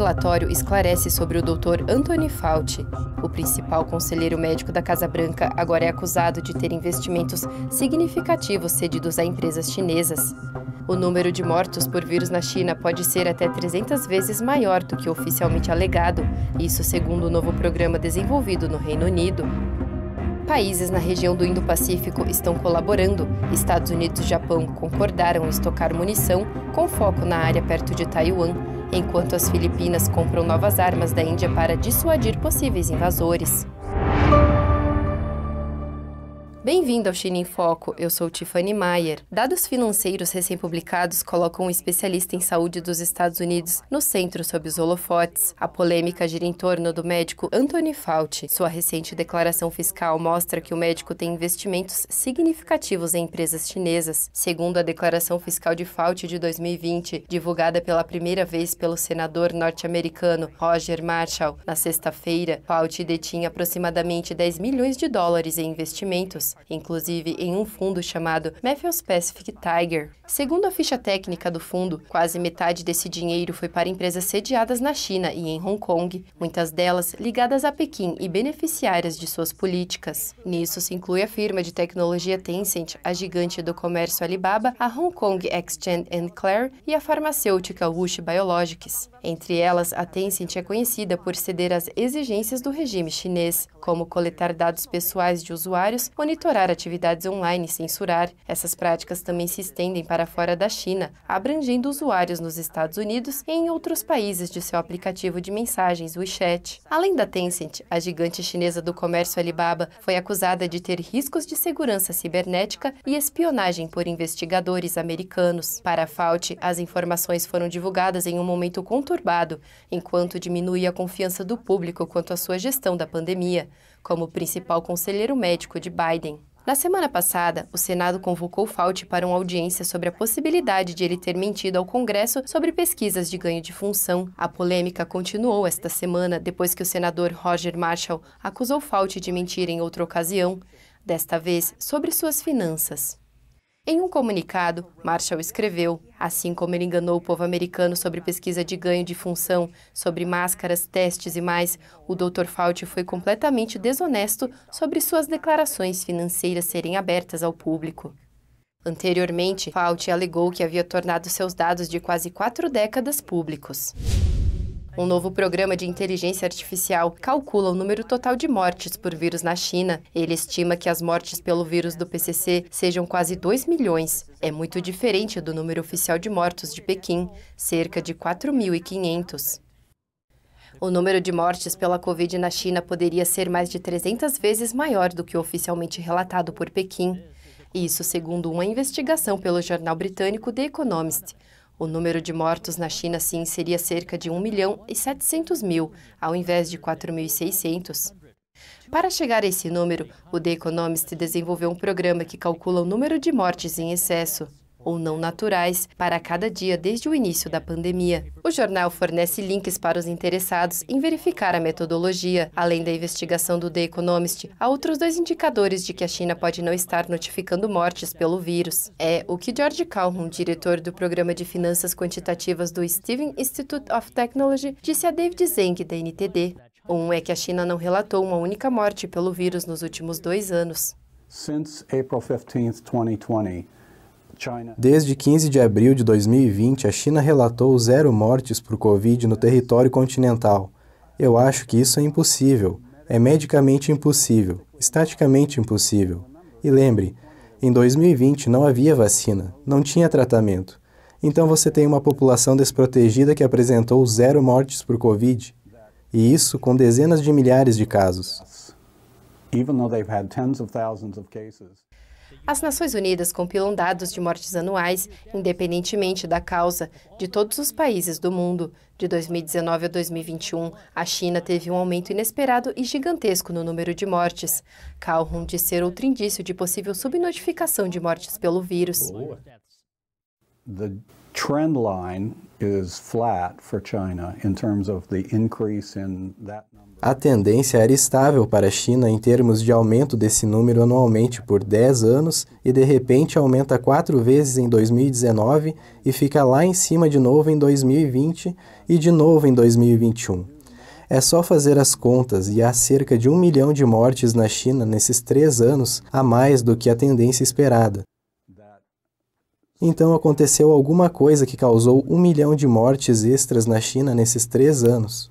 relatório esclarece sobre o Dr. Anthony Fauci. O principal conselheiro médico da Casa Branca agora é acusado de ter investimentos significativos cedidos a empresas chinesas. O número de mortos por vírus na China pode ser até 300 vezes maior do que oficialmente alegado, isso segundo o um novo programa desenvolvido no Reino Unido. Países na região do Indo-Pacífico estão colaborando. Estados Unidos e Japão concordaram em estocar munição, com foco na área perto de Taiwan, enquanto as Filipinas compram novas armas da Índia para dissuadir possíveis invasores. Bem-vindo ao China em Foco, eu sou Tiffany Mayer. Dados financeiros recém-publicados colocam um especialista em saúde dos Estados Unidos no centro sob os holofotes. A polêmica gira em torno do médico Anthony Fauci. Sua recente declaração fiscal mostra que o médico tem investimentos significativos em empresas chinesas. Segundo a declaração fiscal de Fauci de 2020, divulgada pela primeira vez pelo senador norte-americano Roger Marshall, na sexta-feira, Fauci detinha aproximadamente 10 milhões de dólares em investimentos inclusive em um fundo chamado Methils Pacific Tiger. Segundo a ficha técnica do fundo, quase metade desse dinheiro foi para empresas sediadas na China e em Hong Kong, muitas delas ligadas a Pequim e beneficiárias de suas políticas. Nisso se inclui a firma de tecnologia Tencent, a gigante do comércio Alibaba, a Hong Kong Exchange Clare e a farmacêutica Wuxi Biologics. Entre elas, a Tencent é conhecida por ceder às exigências do regime chinês, como coletar dados pessoais de usuários, monitorar monitorar atividades online e censurar. Essas práticas também se estendem para fora da China, abrangendo usuários nos Estados Unidos e em outros países de seu aplicativo de mensagens WeChat. Além da Tencent, a gigante chinesa do comércio Alibaba foi acusada de ter riscos de segurança cibernética e espionagem por investigadores americanos. Para a FAUT, as informações foram divulgadas em um momento conturbado, enquanto diminuía a confiança do público quanto à sua gestão da pandemia como principal conselheiro médico de Biden. Na semana passada, o Senado convocou Fauci para uma audiência sobre a possibilidade de ele ter mentido ao Congresso sobre pesquisas de ganho de função. A polêmica continuou esta semana depois que o senador Roger Marshall acusou Fauci de mentir em outra ocasião, desta vez sobre suas finanças. Em um comunicado, Marshall escreveu: assim como ele enganou o povo americano sobre pesquisa de ganho de função, sobre máscaras, testes e mais, o Dr. Fauci foi completamente desonesto sobre suas declarações financeiras serem abertas ao público. Anteriormente, Fauci alegou que havia tornado seus dados de quase quatro décadas públicos. Um novo programa de inteligência artificial calcula o número total de mortes por vírus na China. Ele estima que as mortes pelo vírus do PCC sejam quase 2 milhões. É muito diferente do número oficial de mortos de Pequim, cerca de 4.500. O número de mortes pela Covid na China poderia ser mais de 300 vezes maior do que o oficialmente relatado por Pequim. Isso segundo uma investigação pelo jornal britânico The Economist. O número de mortos na China, sim, seria cerca de 1 milhão e 700 mil, ao invés de 4.600. Para chegar a esse número, o The Economist desenvolveu um programa que calcula o número de mortes em excesso ou não naturais para cada dia desde o início da pandemia. O jornal fornece links para os interessados em verificar a metodologia, além da investigação do The Economist, há outros dois indicadores de que a China pode não estar notificando mortes pelo vírus. É o que George Calhoun, diretor do programa de finanças quantitativas do Steven Institute of Technology, disse a David Zeng da NTD. Um é que a China não relatou uma única morte pelo vírus nos últimos dois anos. Since April 15, 2020, Desde 15 de abril de 2020, a China relatou zero mortes por Covid no território continental. Eu acho que isso é impossível. É medicamente impossível, estaticamente impossível. E lembre, em 2020 não havia vacina, não tinha tratamento. Então você tem uma população desprotegida que apresentou zero mortes por Covid, e isso com dezenas de milhares de casos. Even though they've had tens of thousands of cases. As Nações Unidas compilam dados de mortes anuais, independentemente da causa, de todos os países do mundo. De 2019 a 2021, a China teve um aumento inesperado e gigantesco no número de mortes. Calhoun disse ser outro indício de possível subnotificação de mortes pelo vírus. Boa. The trend line is flat for China in terms of the increase in that a tendência era estável para a China em termos de aumento desse número anualmente por 10 anos e de repente aumenta quatro vezes em 2019 e fica lá em cima de novo em 2020 e de novo em 2021. É só fazer as contas e há cerca de um milhão de mortes na China nesses três anos a mais do que a tendência esperada. Então aconteceu alguma coisa que causou um milhão de mortes extras na China nesses três anos.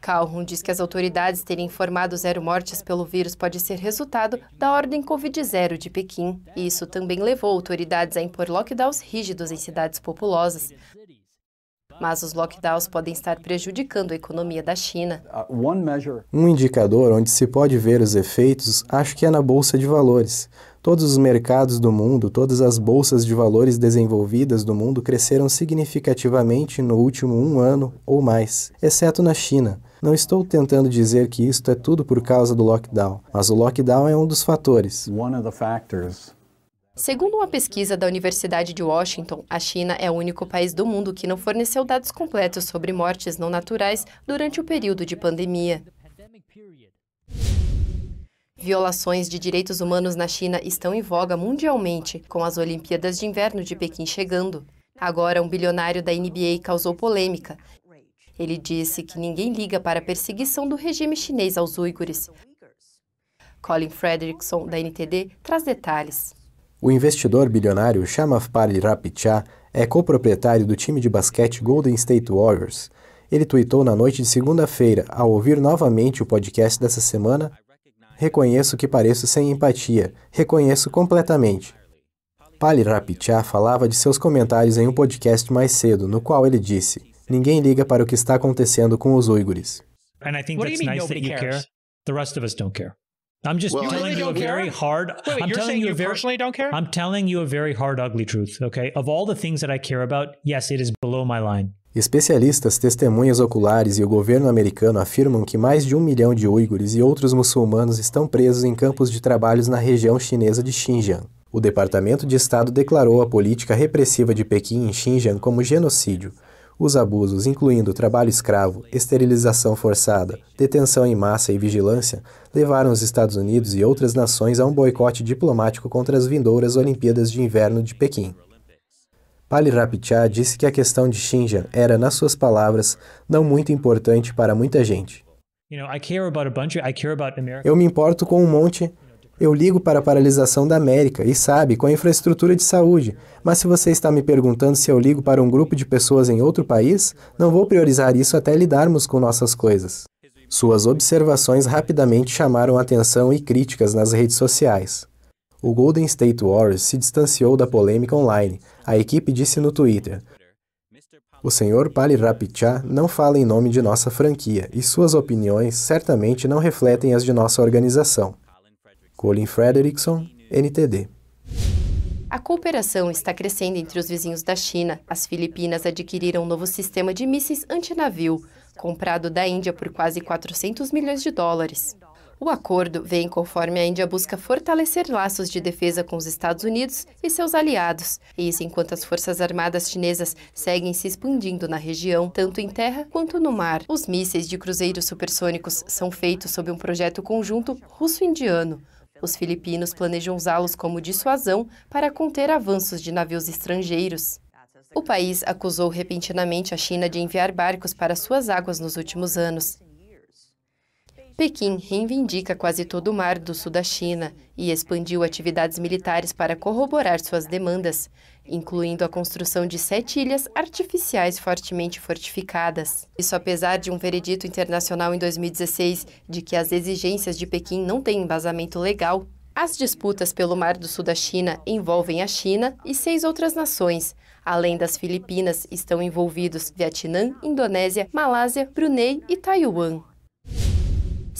Calhoun diz que as autoridades terem informado zero mortes pelo vírus pode ser resultado da ordem Covid-0 de Pequim. isso também levou autoridades a impor lockdowns rígidos em cidades populosas mas os lockdowns podem estar prejudicando a economia da China. Uh, um indicador onde se pode ver os efeitos acho que é na Bolsa de Valores. Todos os mercados do mundo, todas as bolsas de valores desenvolvidas do mundo cresceram significativamente no último um ano ou mais, exceto na China. Não estou tentando dizer que isto é tudo por causa do lockdown, mas o lockdown é um dos fatores. Segundo uma pesquisa da Universidade de Washington, a China é o único país do mundo que não forneceu dados completos sobre mortes não naturais durante o período de pandemia. Violações de direitos humanos na China estão em voga mundialmente, com as Olimpíadas de Inverno de Pequim chegando. Agora, um bilionário da NBA causou polêmica. Ele disse que ninguém liga para a perseguição do regime chinês aos uigures. Colin Frederickson, da NTD, traz detalhes. O investidor bilionário Pali Rapichat é coproprietário do time de basquete Golden State Warriors. Ele tweetou na noite de segunda-feira, ao ouvir novamente o podcast dessa semana: Reconheço que pareço sem empatia, reconheço completamente. Pali Rapichat falava de seus comentários em um podcast mais cedo, no qual ele disse: Ninguém liga para o que está acontecendo com os uigures. And I think that's nice that you care. The rest of us don't care. I'm just well, telling you a very hard. Wait, I'm you're telling you very, personally don't care. I'm telling you a very hard, ugly truth. Okay, of all the things that I care about, yes, it is below my line. Especialistas, testemunhas oculares e o governo americano afirmam que mais de um milhão de uigures e outros muçulmanos estão presos em campos de trabalhos na região chinesa de Xinjiang. O Departamento de Estado declarou a política repressiva de Pequim em Xinjiang como genocídio, os abusos, incluindo trabalho escravo, esterilização forçada, detenção em massa e vigilância, levaram os Estados Unidos e outras nações a um boicote diplomático contra as vindouras Olimpíadas de Inverno de Pequim. Pali Rapichá disse que a questão de Xinjiang era, nas suas palavras, não muito importante para muita gente. Eu me importo com um monte, eu ligo para a paralisação da América e sabe, com a infraestrutura de saúde. Mas se você está me perguntando se eu ligo para um grupo de pessoas em outro país, não vou priorizar isso até lidarmos com nossas coisas. Suas observações rapidamente chamaram atenção e críticas nas redes sociais. O Golden State Warriors se distanciou da polêmica online. A equipe disse no Twitter: o senhor Pali Rapichá não fala em nome de nossa franquia e suas opiniões certamente não refletem as de nossa organização. Colin Frederickson, NTD. A cooperação está crescendo entre os vizinhos da China. As Filipinas adquiriram um novo sistema de mísseis antinavio, comprado da Índia por quase 400 milhões de dólares. O acordo vem conforme a Índia busca fortalecer laços de defesa com os Estados Unidos e seus aliados, isso enquanto as forças armadas chinesas seguem se expandindo na região, tanto em terra quanto no mar. Os mísseis de cruzeiros supersônicos são feitos sob um projeto conjunto russo-indiano, os filipinos planejam usá-los como dissuasão para conter avanços de navios estrangeiros. O país acusou repentinamente a China de enviar barcos para suas águas nos últimos anos. Pequim reivindica quase todo o mar do sul da China e expandiu atividades militares para corroborar suas demandas, incluindo a construção de sete ilhas artificiais fortemente fortificadas. Isso apesar de um veredito internacional em 2016 de que as exigências de Pequim não têm embasamento legal. As disputas pelo Mar do Sul da China envolvem a China e seis outras nações. Além das Filipinas, estão envolvidos Vietnã, Indonésia, Malásia, Brunei e Taiwan.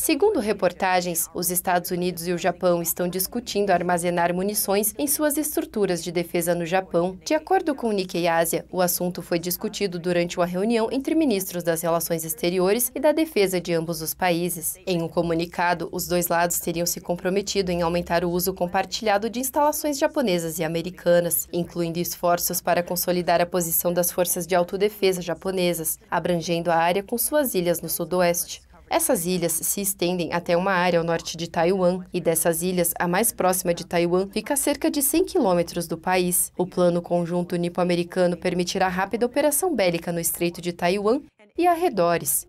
Segundo reportagens, os Estados Unidos e o Japão estão discutindo armazenar munições em suas estruturas de defesa no Japão. De acordo com o Nikkei Ásia, o assunto foi discutido durante uma reunião entre ministros das Relações Exteriores e da Defesa de ambos os países. Em um comunicado, os dois lados teriam se comprometido em aumentar o uso compartilhado de instalações japonesas e americanas, incluindo esforços para consolidar a posição das forças de autodefesa japonesas, abrangendo a área com suas ilhas no sudoeste. Essas ilhas se estendem até uma área ao norte de Taiwan, e dessas ilhas, a mais próxima de Taiwan fica a cerca de 100 quilômetros do país. O plano conjunto nipo-americano permitirá rápida operação bélica no Estreito de Taiwan e arredores.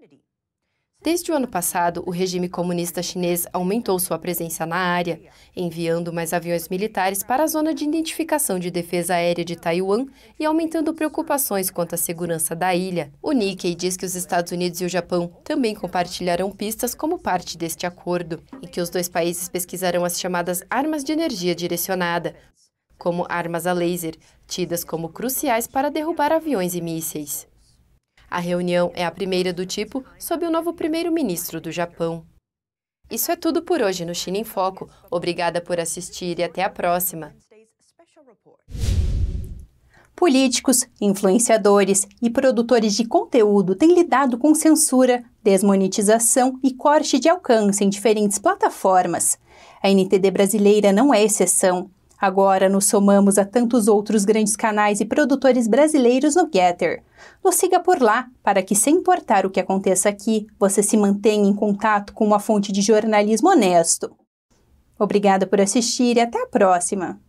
Desde o ano passado, o regime comunista chinês aumentou sua presença na área, enviando mais aviões militares para a zona de identificação de defesa aérea de Taiwan e aumentando preocupações quanto à segurança da ilha. O Nikkei diz que os Estados Unidos e o Japão também compartilharão pistas como parte deste acordo, e que os dois países pesquisarão as chamadas armas de energia direcionada, como armas a laser, tidas como cruciais para derrubar aviões e mísseis. A reunião é a primeira do tipo sob o novo primeiro-ministro do Japão. Isso é tudo por hoje no China em Foco. Obrigada por assistir e até a próxima. Políticos, influenciadores e produtores de conteúdo têm lidado com censura, desmonetização e corte de alcance em diferentes plataformas. A NTD brasileira não é exceção. Agora nos somamos a tantos outros grandes canais e produtores brasileiros no Getter. Nos siga por lá, para que, sem importar o que aconteça aqui, você se mantenha em contato com uma fonte de jornalismo honesto. Obrigada por assistir e até a próxima!